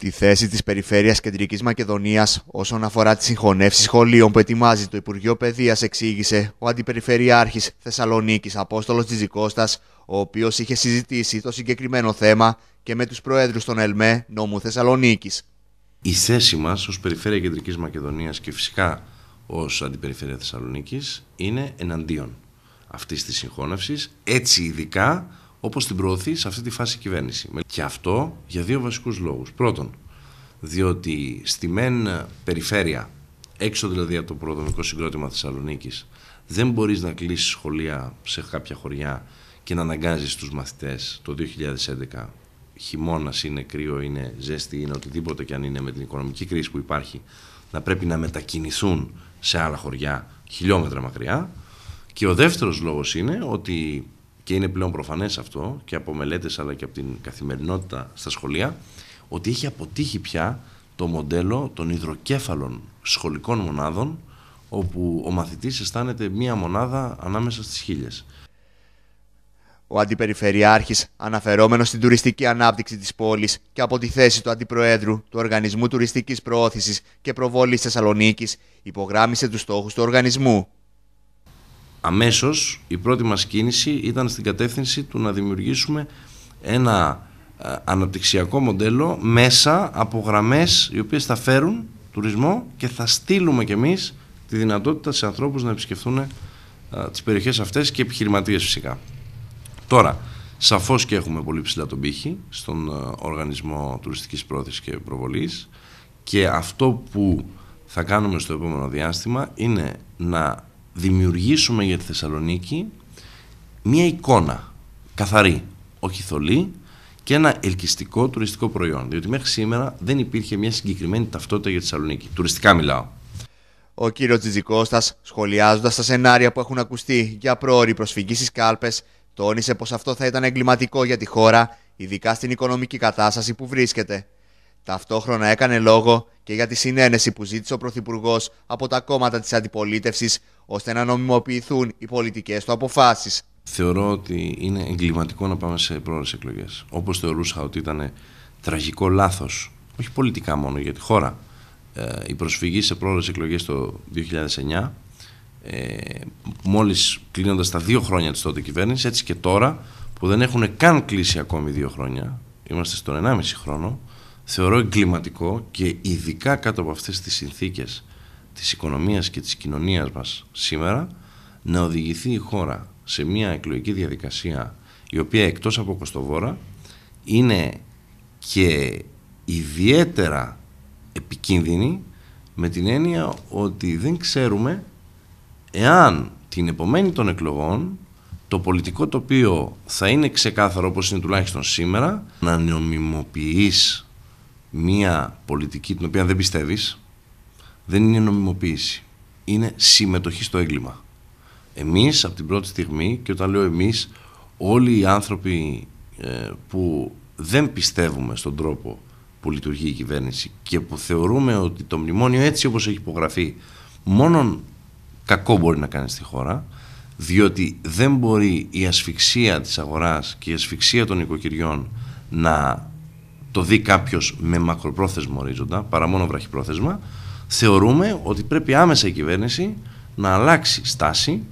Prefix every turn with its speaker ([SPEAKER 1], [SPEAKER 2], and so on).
[SPEAKER 1] τη θέση της Περιφέρειας Κεντρικής Μακεδονίας όσον αφορά τις συγχωνεύσεις σχολείων που ετοιμάζει το Υπουργείο Παιδείας εξήγησε ο Αντιπεριφερειάρχης Θεσσαλονίκης Απόστολος Τζιζικώστας ο οποίος είχε συζητήσει το συγκεκριμένο θέμα και με τους Προέδρους των ΕΛΜΕ νόμου Θεσσαλονίκης.
[SPEAKER 2] Η θέση μας ως Περιφέρεια Κεντρικής Μακεδονίας και φυσικά ως Αντιπεριφέρεια Θεσσαλονίκης είναι εναντίον αυτής της συγχώνευσης, έτσι ειδικά όπως την προωθεί σε αυτή τη φάση η κυβέρνηση. Και αυτό για δύο βασικούς λόγους. Πρώτον, διότι στη μεν περιφέρεια, έξω δηλαδή από το πρώτο συγκρότημα Θεσσαλονίκης, δεν μπορείς να κλείσεις σχολεία σε κάποια χωριά και να αναγκάζεις τους μαθητές το 2011 χειμώνας είναι κρύο, είναι ζέστη, είναι οτιδήποτε και αν είναι με την οικονομική κρίση που υπάρχει, να πρέπει να μετακινηθούν σε άλλα χωριά χιλιόμετρα μακριά. Και ο δεύτερος λόγος είναι ότι και είναι πλέον προφανές αυτό και από μελέτες αλλά και από την καθημερινότητα στα σχολεία ότι έχει αποτύχει πια το μοντέλο των υδροκέφαλων σχολικών
[SPEAKER 1] μονάδων όπου ο μαθητής αισθάνεται μία μονάδα ανάμεσα στις χίλιες. Ο Αντιπεριφερειάρχης, αναφερόμενος στην τουριστική ανάπτυξη της πόλης και από τη θέση του Αντιπροέδρου του Οργανισμού τουριστικής Προώθησης και Προβόλη Θεσσαλονίκης υπογράμμισε τους στόχους του οργανισμού
[SPEAKER 2] αμέσως η πρώτη μας κίνηση ήταν στην κατεύθυνση του να δημιουργήσουμε ένα ε, αναπτυξιακό μοντέλο μέσα από γραμμές οι οποίες θα φέρουν τουρισμό και θα στείλουμε κι εμείς τη δυνατότητα σε ανθρώπους να επισκεφθούν ε, τις περιοχές αυτές και επιχειρηματίες φυσικά. Τώρα, σαφώς και έχουμε πολύ ψηλά τον πύχη στον ε, Οργανισμό Τουριστικής Πρόθεσης και Προβολής και αυτό που θα κάνουμε στο επόμενο διάστημα είναι να δημιουργήσουμε για τη Θεσσαλονίκη μία εικόνα καθαρή, όχι θολή και ένα ελκυστικό τουριστικό
[SPEAKER 1] προϊόν. Διότι μέχρι σήμερα δεν υπήρχε μια συγκεκριμένη ταυτότητα για τη Θεσσαλονίκη. Τουριστικά μιλάω. Ο κύριος Τζιζικώστα, σχολιάζοντας τα σενάρια που έχουν ακουστεί για πρόορη προσφυγή στις κάλπες, τόνισε πως αυτό θα ήταν εγκληματικό για τη χώρα, ειδικά στην οικονομική κατάσταση που βρίσκεται. Ταυτόχρονα έκανε λόγο και για τη συνένεση που ζήτησε ο Πρωθυπουργός από τα κόμματα της αντιπολίτευσης ώστε να νομιμοποιηθούν οι πολιτικές του αποφάσεις.
[SPEAKER 2] Θεωρώ ότι είναι εγκληματικό να πάμε σε πρόορες εκλογές. Όπως θεωρούσα ότι ήταν τραγικό λάθος, όχι πολιτικά μόνο για τη χώρα, ε, η προσφυγή σε πρόορες εκλογές το 2009, ε, μόλις κλείνοντας τα δύο χρόνια της τότε κυβέρνησης, έτσι και τώρα που δεν έχουν καν κλείσει ακόμη δύο χρόνια, είμαστε στον 1,5 χρόνο θεωρώ εγκληματικό και ειδικά κάτω από αυτές τις συνθήκες της οικονομίας και της κοινωνίας μας σήμερα να οδηγηθεί η χώρα σε μια εκλογική διαδικασία η οποία εκτός από Κοστοβόρα είναι και ιδιαίτερα επικίνδυνη με την έννοια ότι δεν ξέρουμε εάν την επομένη των εκλογών το πολιτικό τοπίο θα είναι ξεκάθαρο όπως είναι τουλάχιστον σήμερα να νομιμοποιείς μία πολιτική την οποία δεν πιστεύεις δεν είναι νομιμοποίηση. Είναι συμμετοχή στο έγκλημα. Εμείς από την πρώτη στιγμή και όταν λέω εμείς όλοι οι άνθρωποι ε, που δεν πιστεύουμε στον τρόπο που λειτουργεί η κυβέρνηση και που θεωρούμε ότι το μνημόνιο έτσι όπως έχει υπογραφεί μόνον κακό μπορεί να κάνει στη χώρα διότι δεν μπορεί η ασφυξία της αγοράς και η ασφυξία των οικοκυριών να το δει κάποιος με μακροπρόθεσμο ορίζοντα, παρά μόνο βραχυπρόθεσμα, θεωρούμε ότι
[SPEAKER 1] πρέπει άμεσα η κυβέρνηση να αλλάξει στάση